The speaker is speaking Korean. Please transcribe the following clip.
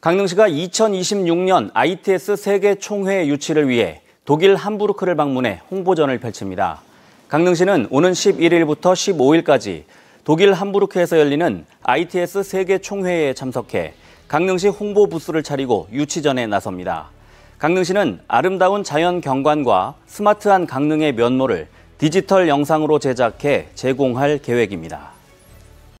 강릉시가 2026년 ITS 세계 총회 유치를 위해 독일 함부르크를 방문해 홍보전을 펼칩니다. 강릉시는 오는 11일부터 15일까지 독일 함부르크에서 열리는 ITS 세계 총회에 참석해 강릉시 홍보 부스를 차리고 유치전에 나섭니다. 강릉시는 아름다운 자연 경관과 스마트한 강릉의 면모를 디지털 영상으로 제작해 제공할 계획입니다.